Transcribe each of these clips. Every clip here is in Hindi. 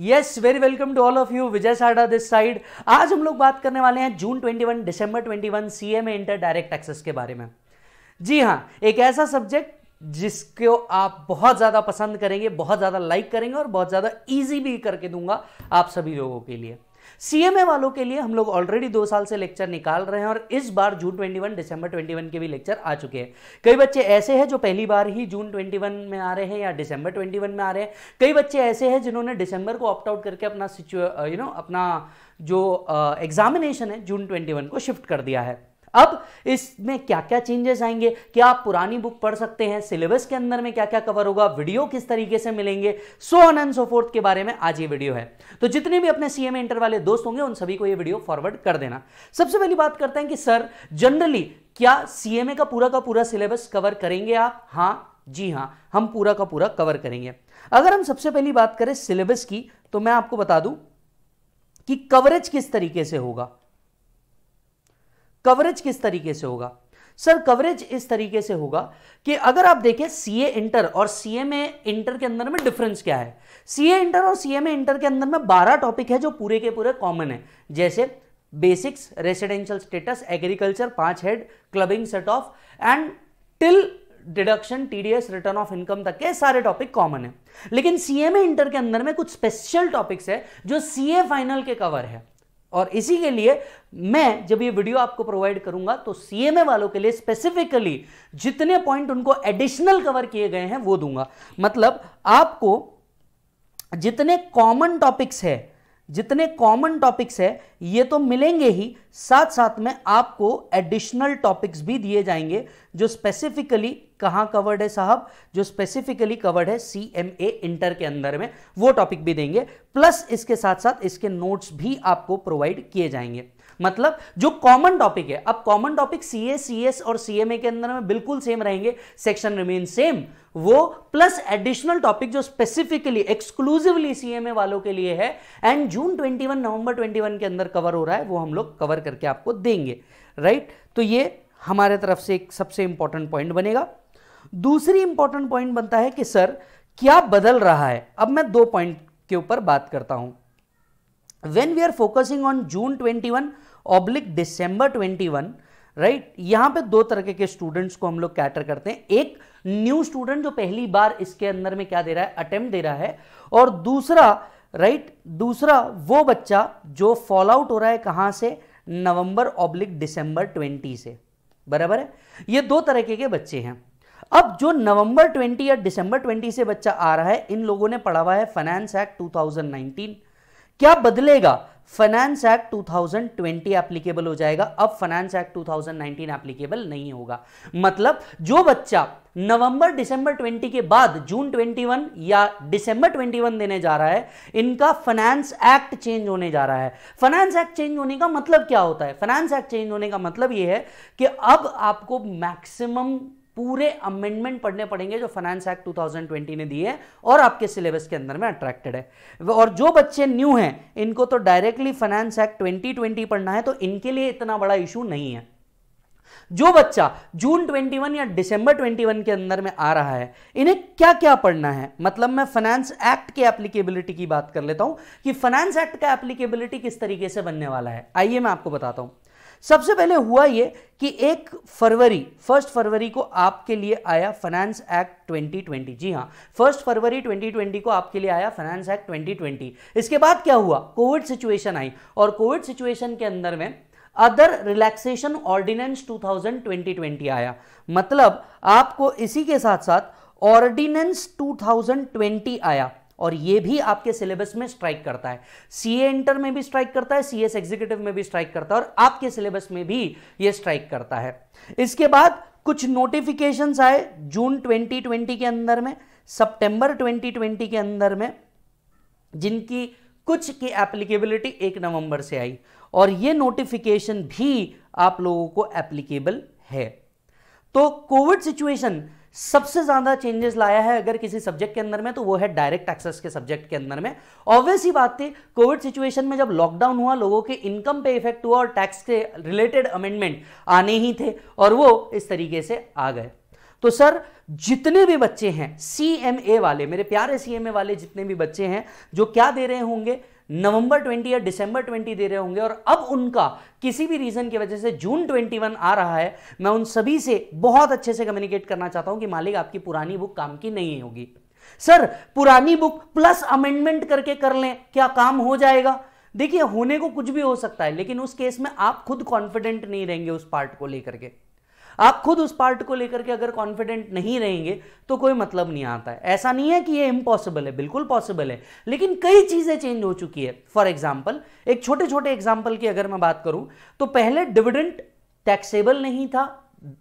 Yes very welcome to all of you Vijay साडा दिस साइड आज हम लोग बात करने वाले हैं जून 21 दिसंबर 21 सीएमए इंटर डायरेक्ट टैक्सेस के बारे में जी हाँ एक ऐसा सब्जेक्ट जिसको आप बहुत ज़्यादा पसंद करेंगे बहुत ज़्यादा लाइक करेंगे और बहुत ज़्यादा ईजी भी करके दूंगा आप सभी लोगों के लिए सीएमए वालों के लिए हम लोग ऑलरेडी दो साल से लेक्चर निकाल रहे हैं और इस बार जून 21 दिसंबर 21 के भी लेक्चर आ चुके हैं कई बच्चे ऐसे हैं जो पहली बार ही जून 21 में आ रहे हैं या दिसंबर 21 में आ रहे हैं कई बच्चे ऐसे हैं जिन्होंने दिसंबर को ऑप्ट आउट करके अपना यू नो अपना जो एग्जामिनेशन है जून ट्वेंटी को शिफ्ट कर दिया है अब इसमें क्या क्या चेंजेस आएंगे क्या आप पुरानी बुक पढ़ सकते हैं सिलेबस के अंदर में क्या क्या कवर होगा वीडियो किस तरीके से मिलेंगे so on and so forth के बारे में आज ये वीडियो है तो जितने भी अपने सीएम इंटर वाले दोस्त होंगे उन सभी को ये वीडियो फॉरवर्ड कर देना सबसे पहली बात करते हैं कि सर जनरली क्या सीएमए का पूरा का पूरा सिलेबस कवर करेंगे आप हाँ जी हाँ हम पूरा का पूरा कवर करेंगे अगर हम सबसे पहली बात करें सिलेबस की तो मैं आपको बता दूं कि कवरेज किस तरीके से होगा कवरेज किस तरीके से होगा सर कवरेज इस तरीके से होगा कि अगर आप देखें सी ए इंटर और सी एम ए इंटर के अंदर में डिफरेंस क्या है सी ए इंटर और सी एम ए इंटर के अंदर में बारह टॉपिक है जो पूरे के पूरे कॉमन है जैसे बेसिक्स रेसिडेंशियल स्टेटस एग्रीकल्चर पांच head clubbing set off and till deduction TDS return of income तक के सारे टॉपिक कॉमन है लेकिन सीएमए इंटर के अंदर में कुछ स्पेशल टॉपिक्स है जो सीए फाइनल के कवर है और इसी के लिए मैं जब ये वीडियो आपको प्रोवाइड करूंगा तो सीएमए वालों के लिए स्पेसिफिकली जितने पॉइंट उनको एडिशनल कवर किए गए हैं वो दूंगा मतलब आपको जितने कॉमन टॉपिक्स है जितने कॉमन टॉपिक्स है ये तो मिलेंगे ही साथ साथ में आपको एडिशनल टॉपिक्स भी दिए जाएंगे जो स्पेसिफिकली कहाँ कवर्ड है साहब जो स्पेसिफिकली कवर्ड है सी एम ए इंटर के अंदर में वो टॉपिक भी देंगे प्लस इसके साथ साथ इसके नोट्स भी आपको प्रोवाइड किए जाएंगे मतलब जो कॉमन टॉपिक है अब common topic C A C S और सी एम ए के अंदर में बिल्कुल सेम रहेंगे सेक्शन रिमेन सेम वो प्लस एडिशनल टॉपिक जो स्पेसिफिकली एक्सक्लूसिवली सीएमए वालों के लिए है एंड जून 21 नवंबर 21 के अंदर कवर हो रहा है वो हम लोग कवर करके आपको देंगे राइट right? तो ये हमारे तरफ से एक सबसे इंपॉर्टेंट पॉइंट बनेगा दूसरी इंपॉर्टेंट पॉइंट बनता है कि सर क्या बदल रहा है अब मैं दो पॉइंट के ऊपर बात करता हूं when we are focusing on June 21 oblique December 21 right यहां पे दो तरह के स्टूडेंट्स को हम लोग कैटर करते हैं एक न्यू स्टूडेंट जो पहली बार इसके अंदर में क्या दे रहा है अटेम्प्ट दे रहा है और दूसरा राइट right, दूसरा वो बच्चा जो फॉल आउट हो रहा है कहां से नवंबर ऑब्लिक दिसंबर ट्वेंटी से बराबर है ये दो तरह के बच्चे हैं अब जो नवंबर 20 या दिसंबर 20 से बच्चा आ रहा है इन लोगों ने पढ़ा हुआ है फाइनेंस एक्ट 2019 क्या बदलेगा फाइनेंस एक्ट 2020 एप्लीकेबल हो जाएगा अब फाइनेंस एक्ट 2019 एप्लीकेबल नहीं होगा मतलब जो बच्चा नवंबर दिसंबर 20 के बाद जून 21 या दिसंबर 21 देने जा रहा है इनका फाइनेंस एक्ट चेंज होने जा रहा है फाइनेंस एक्ट चेंज होने का मतलब क्या होता है फाइनेंस एक्ट चेंज होने का मतलब यह है कि अब आपको मैक्सिमम पूरे अमेंडमेंट पढ़ने पड़ेंगे जो फाइनेंस एक्ट 2020 ने दिए और आपके सिलेबस के अंदर में अट्रैक्टेड है और जो बच्चे न्यू हैं इनको तो डायरेक्टली फाइनेंस एक्ट 2020 पढ़ना है तो इनके लिए इतना बड़ा इशू नहीं है जो बच्चा जून 21 या दिसंबर 21 के अंदर में आ रहा है इन्हें क्या क्या पढ़ना है मतलब मैं फाइनेंस एक्ट के एप्लीकेबिलिटी की बात कर लेता हूं कि फाइनेंस एक्ट का एप्लीकेबिलिटी किस तरीके से बनने वाला है आइए मैं आपको बताता हूं सबसे पहले हुआ ये कि एक फरवरी फर्स्ट फरवरी को आपके लिए आया फाइनेंस एक्ट 2020 जी हाँ फर्स्ट फरवरी 2020 को आपके लिए आया फाइनेंस एक्ट 2020 इसके बाद क्या हुआ कोविड सिचुएशन आई और कोविड सिचुएशन के अंदर में अदर रिलैक्सेशन ऑर्डिनेंस 2020 आया मतलब आपको इसी के साथ साथ ऑर्डिनेंस 2020 आया और ये भी आपके सिलेबस में स्ट्राइक करता है सी इंटर में भी स्ट्राइक करता है सी एग्जीक्यूटिव में भी स्ट्राइक करता है और आपके सिलेबस में भी ये स्ट्राइक करता है इसके बाद कुछ नोटिफिकेशंस आए जून 2020 के अंदर में सितंबर 2020 के अंदर में जिनकी कुछ की एप्लीकेबिलिटी एक नवंबर से आई और ये नोटिफिकेशन भी आप लोगों को एप्लीकेबल है तो कोविड सिचुएशन सबसे ज़्यादा चेंजेस लाया है अगर किसी सब्जेक्ट के अंदर में तो वो है डायरेक्ट एक्सेस के सब्जेक्ट के अंदर में ऑब्वियस ही बात थी कोविड सिचुएशन में जब लॉकडाउन हुआ लोगों के इनकम पे इफेक्ट हुआ और टैक्स के रिलेटेड अमेंडमेंट आने ही थे और वो इस तरीके से आ गए तो सर जितने भी बच्चे हैं सी वाले मेरे प्यारे सी वाले जितने भी बच्चे हैं जो क्या दे रहे होंगे नवंबर 20 या दिसंबर 20 दे रहे होंगे और अब उनका किसी भी रीज़न की वजह से जून 21 आ रहा है मैं उन सभी से बहुत अच्छे से कम्युनिकेट करना चाहता हूं कि मालिक आपकी पुरानी बुक काम की नहीं होगी सर पुरानी बुक प्लस अमेंडमेंट करके कर लें क्या काम हो जाएगा देखिए होने को कुछ भी हो सकता है लेकिन उस केस में आप खुद कॉन्फिडेंट नहीं रहेंगे उस पार्ट को लेकर के आप खुद उस पार्ट को लेकर के अगर कॉन्फिडेंट नहीं रहेंगे तो कोई मतलब नहीं आता है ऐसा नहीं है कि ये इम्पॉसिबल है बिल्कुल पॉसिबल है लेकिन कई चीज़ें चेंज हो चुकी है फॉर एग्जाम्पल एक छोटे छोटे एग्जाम्पल की अगर मैं बात करूं तो पहले डिविडेंट टैक्सेबल नहीं था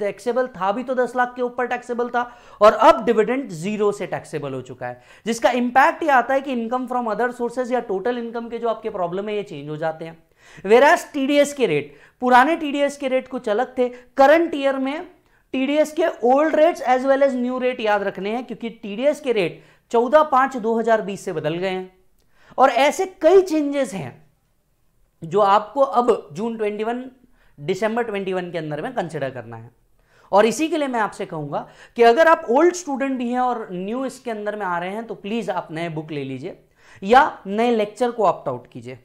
टैक्सेबल था भी तो दस लाख के ऊपर टैक्सेबल था और अब डिविडेंड जीरो से टैक्सेबल हो चुका है जिसका इंपैक्ट ये आता है कि इनकम फ्रॉम अदर सोर्सेज या टोटल इनकम के जो आपके प्रॉब्लम है ये चेंज हो जाते हैं वेरास टीडीएस के रेट पुराने टीडीएस के रेट कुछ अलग थे करंट ईयर में टीडीएस के old rates as well as new rate याद रखने हैं क्योंकि टीडीएस के रेट चौदह पांच दो हजार बीस से बदल गए हैं और ऐसे कई चेंजेस हैं जो आपको अब June twenty one December twenty one के अंदर में कंसिडर करना है और इसी के लिए मैं आपसे कहूंगा कि अगर आप ओल्ड स्टूडेंट भी हैं और न्यू इसके अंदर में आ रहे हैं तो प्लीज आप नए बुक ले लीजिए या नए लेक्चर को ऑप्ट आउट कीजिए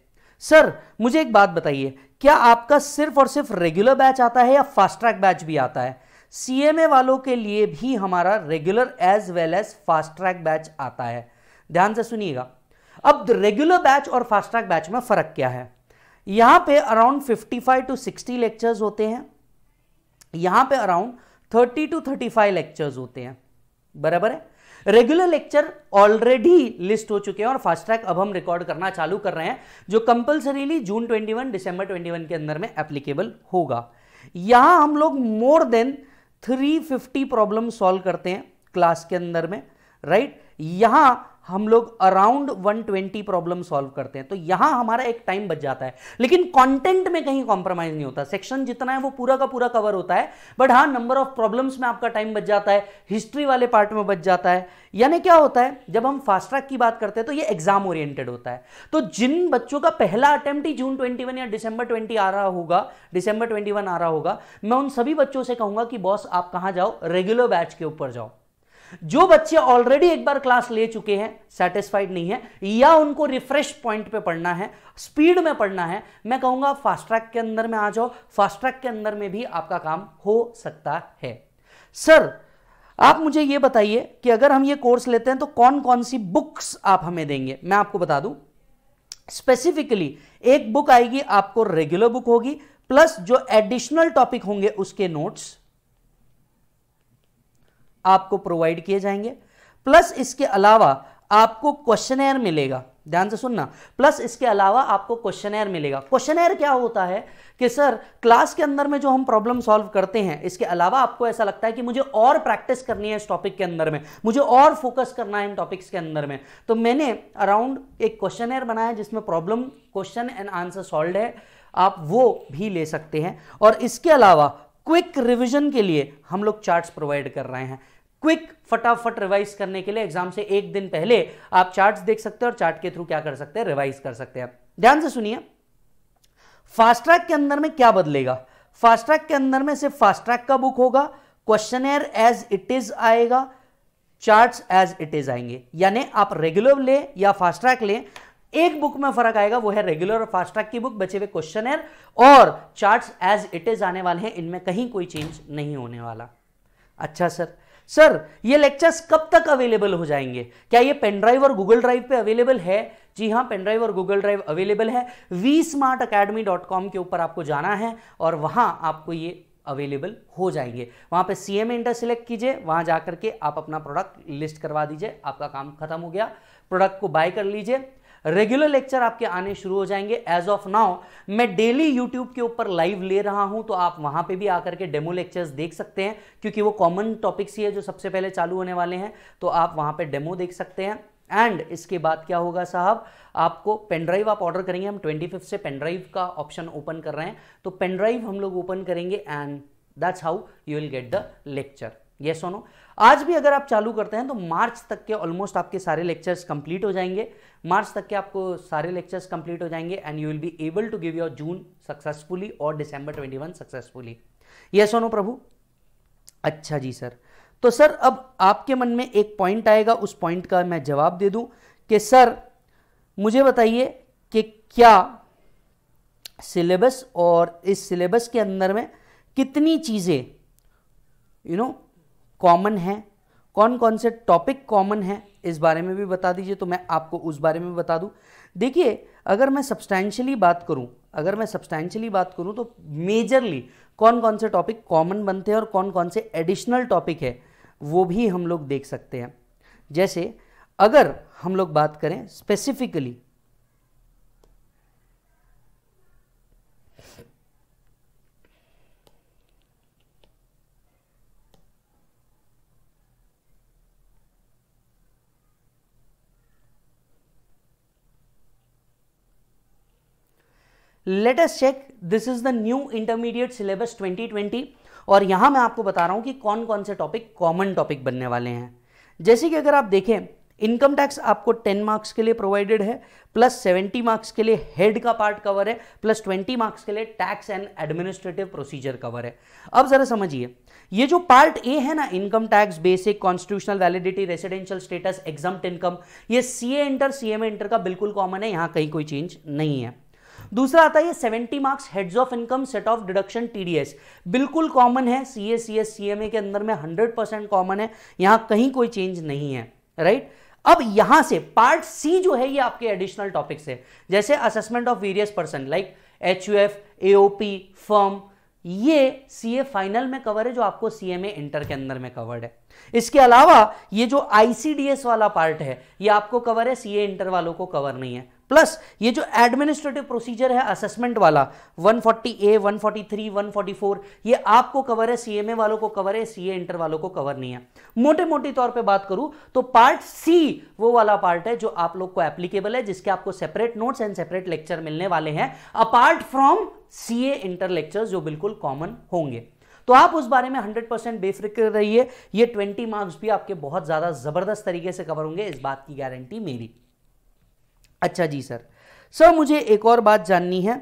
सर मुझे एक बात बताइए क्या आपका सिर्फ और सिर्फ रेगुलर बैच आता है या फास्ट ट्रैक बैच भी आता है सीएमए वालों के लिए भी हमारा regular as well as fast track batch आता है ध्यान से सुनिएगा अब रेगुलर बैच और फास्ट ट्रैक बैच में फर्क क्या है यहां पे अराउंड 55 टू 60 लेक्चर्स होते हैं यहां पे अराउंड 30 टू 35 लेक्चर्स होते हैं बराबर है रेगुलर लेक्चर ऑलरेडी लिस्ट हो चुके हैं और फास्ट ट्रैक अब हम रिकॉर्ड करना चालू कर रहे हैं जो कंपलसरीली जून 21 दिसंबर 21 के अंदर में एप्लीकेबल होगा यहां हम लोग मोर देन 350 प्रॉब्लम सॉल्व करते हैं क्लास के अंदर में राइट right? यहां हम लोग अराउंड 120 प्रॉब्लम सॉल्व करते हैं तो यहां हमारा एक टाइम बच जाता है लेकिन कंटेंट में कहीं कॉम्प्रोमाइज नहीं होता सेक्शन जितना है वो पूरा का पूरा कवर होता है बट हाँ नंबर ऑफ प्रॉब्लम्स में आपका टाइम बच जाता है हिस्ट्री वाले पार्ट में बच जाता है यानी क्या होता है जब हम फास्ट ट्रैक की बात करते हैं तो ये एग्जाम ओरिएंटेड होता है तो जिन बच्चों का पहला अटेम्प्ट ही जून 21 या दिसंबर 20 आ रहा होगा दिसंबर 21 आ रहा होगा मैं उन सभी बच्चों से कहूंगा कि बॉस आप कहाँ जाओ रेगुलर बैच के ऊपर जाओ जो बच्चे ऑलरेडी एक बार क्लास ले चुके हैं सेटिस्फाइड नहीं है या उनको रिफ्रेश पॉइंट पे पढ़ना है स्पीड में पढ़ना है मैं कहूंगा फास्ट ट्रैक के अंदर में आ जाओ फास्ट ट्रैक के अंदर में भी आपका काम हो सकता है सर आप मुझे ये बताइए कि अगर हम ये कोर्स लेते हैं तो कौन कौन सी बुक्स आप हमें देंगे मैं आपको बता दूं स्पेसिफिकली एक बुक आएगी आपको रेगुलर बुक होगी प्लस जो एडिशनल टॉपिक होंगे उसके नोट्स आपको प्रोवाइड किए जाएंगे प्लस इसके अलावा आपको क्वेश्चनर मिलेगा ध्यान से सुनना प्लस इसके अलावा आपको एयर मिलेगा क्वेश्चनर क्या होता है कि सर क्लास के अंदर में जो हम प्रॉब्लम सॉल्व करते हैं इसके अलावा आपको ऐसा लगता है कि मुझे और प्रैक्टिस करनी है इस टॉपिक के अंदर में मुझे और फोकस करना है इन टॉपिक्स के अंदर में तो मैंने अराउंड एक क्वेश्चनर बनाया जिसमें problem question and answer solve है आप वो भी ले सकते हैं और इसके अलावा क्विक रिविजन के लिए हम लोग चार्ट्स प्रोवाइड कर रहे हैं क्विक फटाफट रिवाइज करने के लिए एग्जाम से एक दिन पहले आप चार्ट्स देख सकते हैं और चार्ट के थ्रू क्या कर सकते हैं रिवाइज कर सकते हैं ध्यान से सुनिए फास्ट ट्रैक के अंदर में क्या बदलेगा फास्ट ट्रैक के अंदर में सिर्फ फास्ट ट्रैक का बुक होगा क्वेश्चन एज इट इज आएगा चार्ट्स एज इट इज आएंगे यानी आप रेगुलर ले या फास्ट ट्रैक लें एक बुक में फर्क आएगा वो है रेगुलर और फास्ट ट्रैक की बुक बचे हुए क्वेश्चन और चार्ट एज इट इज आने वाले हैं इनमें कहीं कोई चेंज नहीं होने वाला अच्छा सर सर ये लेक्चर्स कब तक अवेलेबल हो जाएंगे क्या ये पेन ड्राइव और गूगल ड्राइव पे अवेलेबल है जी हाँ पेन ड्राइव और गूगल ड्राइव अवेलेबल है V Smart Academy dot com के ऊपर आपको जाना है और वहां आपको ये अवेलेबल हो जाएंगे वहां पे सी एम इंटर सिलेक्ट कीजिए वहां जाकर के आप अपना प्रोडक्ट लिस्ट करवा दीजिए आपका काम खत्म हो गया प्रोडक्ट को बाय कर लीजिए रेगुलर लेक्चर आपके आने शुरू हो जाएंगे एज ऑफ नाउ मैं डेली यूट्यूब के ऊपर लाइव ले रहा हूं तो आप वहां पे भी आकर के डेमो लेक्चर्स देख सकते हैं क्योंकि वो कॉमन टॉपिक्स ही है जो सबसे पहले चालू होने वाले हैं तो आप वहां पे डेमो देख सकते हैं एंड इसके बाद क्या होगा साहब आपको पेनड्राइव आप ऑर्डर करेंगे हम ट्वेंटी फिफ्थ से पेनड्राइव का ऑप्शन ओपन कर रहे हैं तो पेनड्राइव हम लोग ओपन करेंगे and that's how you will get the lecture ये सोनो नो आज भी अगर आप चालू करते हैं तो मार्च तक के ऑलमोस्ट आपके सारे लेक्चर्स कंप्लीट हो जाएंगे मार्च तक के आपको सारे लेक्चर्स कंप्लीट हो जाएंगे and you will be able to give your June successfully और दिसंबर 21 सक्सेसफुली ये सोनो प्रभु अच्छा जी सर तो सर अब आपके मन में एक पॉइंट आएगा उस पॉइंट का मैं जवाब दे दूं कि सर मुझे बताइए कि क्या सिलेबस और इस सिलेबस के अंदर में कितनी चीज़ें यू नो कॉमन है कौन कौन से टॉपिक कॉमन हैं इस बारे में भी बता दीजिए तो मैं आपको उस बारे में बता दूं देखिए अगर मैं सब्सटैंशली बात करूं अगर मैं सब्सटैंशली बात करूं तो मेजरली कौन कौन से टॉपिक कॉमन बनते हैं और कौन कौन से एडिशनल टॉपिक है वो भी हम लोग देख सकते हैं जैसे अगर हम लोग बात करें specifically let us check this is the new intermediate syllabus 2020 और यहां मैं आपको बता रहा हूं कि कौन कौन से टॉपिक कॉमन टॉपिक बनने वाले हैं जैसे कि अगर आप देखें इनकम टैक्स आपको 10 मार्क्स के लिए प्रोवाइडेड है प्लस 70 मार्क्स के लिए हेड का पार्ट कवर है प्लस 20 मार्क्स के लिए tax and administrative procedure cover है अब ज़रा समझिए ये जो पार्ट ए है ना income tax basic constitutional validity residential status exam income ये C A inter C M inter का बिल्कुल कॉमन है यहां कहीं कोई चेंज नहीं है दूसरा आता है seventy marks heads of income set off deduction TDS बिल्कुल कॉमन है CA S C S C M A के अंदर में हंड्रेड परसेंट कॉमन है यहां कहीं कोई चेंज नहीं है राइट right? अब यहां से पार्ट सी जो है ये आपके एडिशनल टॉपिक्स है जैसे assessment of various person like H U F AOP firm ये सीए फाइनल में कवर है जो आपको सीएमए इंटर के अंदर में कवर्ड है इसके अलावा ये जो आईसीडीएस वाला पार्ट है ये आपको कवर है सीए इंटर वालों को कवर नहीं है प्लस ये जो एडमिनिस्ट्रेटिव प्रोसीजर है असेसमेंट वाला 140 ए 143 144 ये आपको कवर है सीएमए वालों को कवर है सीए इंटर वालों को कवर नहीं है मोटे मोटी तौर पे बात करूं तो पार्ट सी वो वाला पार्ट है जो आप लोग को एप्लीकेबल है जिसके आपको separate notes and separate lecture मिलने वाले हैं apart from C inter lecture जो बिल्कुल कॉमन होंगे तो आप उस बारे में 100 परसेंट बेफिक्र रहिए ये 20 मार्क्स भी आपके बहुत ज़्यादा ज़बरदस्त तरीके से कवर होंगे इस बात की गारंटी मेरी अच्छा जी सर सर मुझे एक और बात जाननी है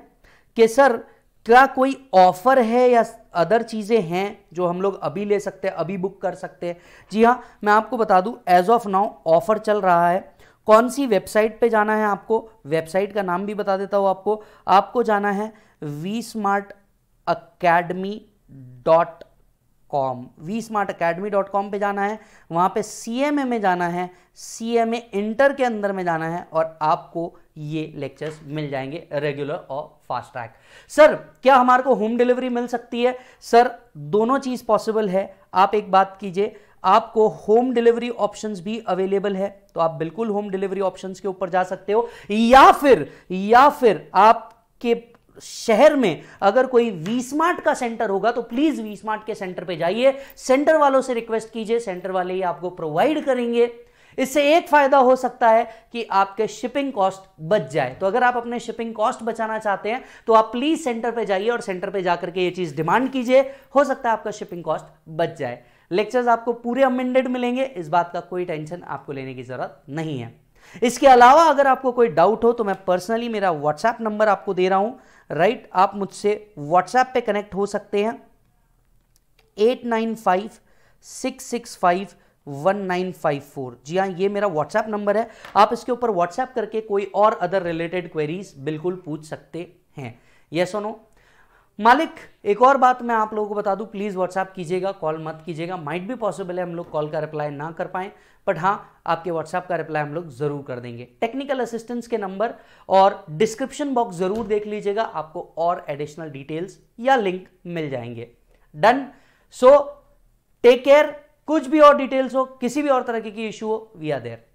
कि सर क्या कोई ऑफर है या अदर चीज़ें हैं जो हम लोग अभी ले सकते हैं अभी बुक कर सकते हैं जी हाँ मैं आपको बता दूँ एज ऑफ नाउ ऑफर चल रहा है कौन सी वेबसाइट पे जाना है आपको वेबसाइट का नाम भी बता देता हूँ आपको आपको जाना है V Smart Academy dot com V Smart Academy dot com पर जाना है वहाँ पे सी एम ए में जाना है सी एम ए इंटर के अंदर में जाना है और आपको ये लेक्चर्स मिल जाएंगे रेगुलर और फास्ट ट्रैक सर क्या हमारे को होम डिलीवरी मिल सकती है सर दोनों चीज़ पॉसिबल है आप एक बात कीजिए आपको होम डिलीवरी ऑप्शंस भी अवेलेबल है तो आप बिल्कुल होम डिलीवरी ऑप्शंस के ऊपर जा सकते हो या फिर या फिर आपके शहर में अगर कोई वी स्मार्ट का सेंटर होगा तो प्लीज़ वी स्मार्ट के सेंटर पे जाइए सेंटर वालों से रिक्वेस्ट कीजिए सेंटर वाले ही आपको प्रोवाइड करेंगे इससे एक फ़ायदा हो सकता है कि आपके शिपिंग कॉस्ट बच जाए तो अगर आप अपने शिपिंग कॉस्ट बचाना चाहते हैं तो आप प्लीज़ सेंटर पे जाइए और सेंटर पे जाकर के ये चीज़ डिमांड कीजिए हो सकता है आपका शिपिंग कॉस्ट बच जाए लेक्चर्स आपको पूरे अमेंडेड मिलेंगे इस बात का कोई टेंशन आपको लेने की ज़रूरत नहीं है इसके अलावा अगर आपको कोई डाउट हो तो मैं पर्सनली मेरा व्हाट्सएप नंबर आपको दे रहा हूं राइट right? आप मुझसे व्हाट्सएप पे कनेक्ट हो सकते हैं eight nine five six six five one nine five four जी हाँ ये मेरा व्हाट्सएप नंबर है आप इसके ऊपर व्हाट्सएप करके कोई और अदर रिलेटेड क्वेरीज बिल्कुल पूछ सकते हैं यस और नो मालिक एक और बात मैं आप लोगों को बता दूं प्लीज़ व्हाट्सएप कीजिएगा कॉल मत कीजिएगा माइट भी पॉसिबल है हम लोग कॉल का रिप्लाई ना कर पाए बट हाँ आपके व्हाट्सएप का रिप्लाई हम लोग ज़रूर कर देंगे टेक्निकल असिस्टेंस के नंबर और डिस्क्रिप्शन बॉक्स ज़रूर देख लीजिएगा आपको और एडिशनल डिटेल्स या लिंक मिल जाएंगे डन सो टेक केयर कुछ भी और डिटेल्स हो किसी भी और तरह की इश्यू हो वी आर देयर